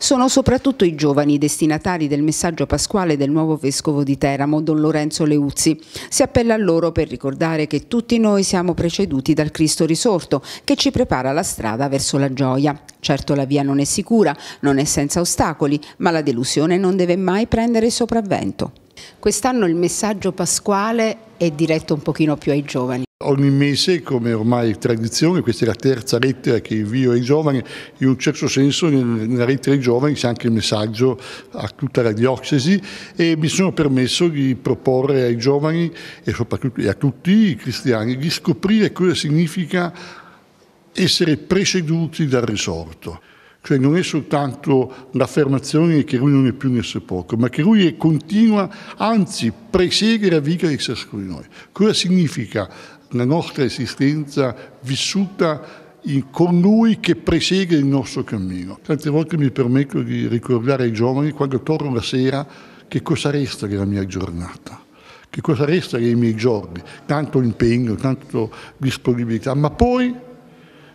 Sono soprattutto i giovani destinatari del messaggio pasquale del nuovo vescovo di Teramo, Don Lorenzo Leuzzi. Si appella a loro per ricordare che tutti noi siamo preceduti dal Cristo risorto, che ci prepara la strada verso la gioia. Certo la via non è sicura, non è senza ostacoli, ma la delusione non deve mai prendere sopravvento. Quest'anno il messaggio pasquale è diretto un pochino più ai giovani. Ogni mese, come ormai tradizione, questa è la terza lettera che invio ai giovani, in un certo senso nella lettera ai giovani c'è anche il messaggio a tutta la diocesi e mi sono permesso di proporre ai giovani e soprattutto a tutti i cristiani di scoprire cosa significa essere preceduti dal risorto. Cioè non è soltanto l'affermazione che lui non è più né se poco, ma che lui è continua, anzi presegue la vita di ciascuno di noi. Cosa significa la nostra esistenza vissuta in, con lui che presegue il nostro cammino. Tante volte mi permetto di ricordare ai giovani quando torno la sera che cosa resta della mia giornata, che cosa resta dei miei giorni, tanto impegno, tanto disponibilità, ma poi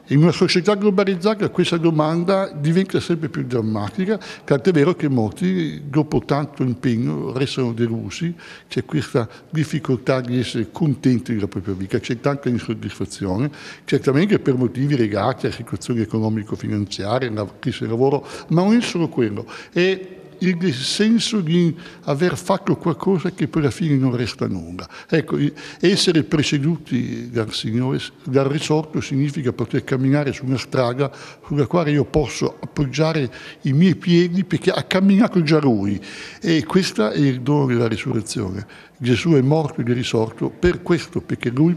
in una società globalizzata questa domanda diventa sempre più drammatica, tant'è vero che molti, dopo tanto impegno, restano delusi, c'è questa difficoltà di essere contenti della propria vita, c'è tanta insoddisfazione, certamente per motivi legati alla situazione economico finanziaria alla crisi del lavoro, ma non è solo quello. E il senso di aver fatto qualcosa che poi alla fine non resta nulla. Ecco, essere preceduti dal Signore, dal risorto, significa poter camminare su una strada sulla quale io posso appoggiare i miei piedi perché ha camminato già Lui. E questo è il dono della risurrezione. Gesù è morto e risorto per questo, perché Lui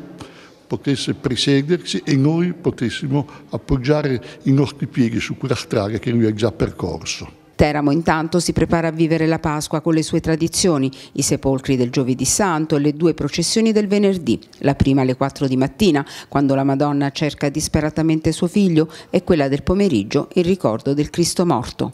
potesse presiedersi e noi potessimo appoggiare i nostri piedi su quella strada che lui ha già percorso. Teramo intanto si prepara a vivere la Pasqua con le sue tradizioni, i sepolcri del giovedì santo e le due processioni del venerdì, la prima alle 4 di mattina, quando la Madonna cerca disperatamente suo figlio, e quella del pomeriggio, il ricordo del Cristo morto.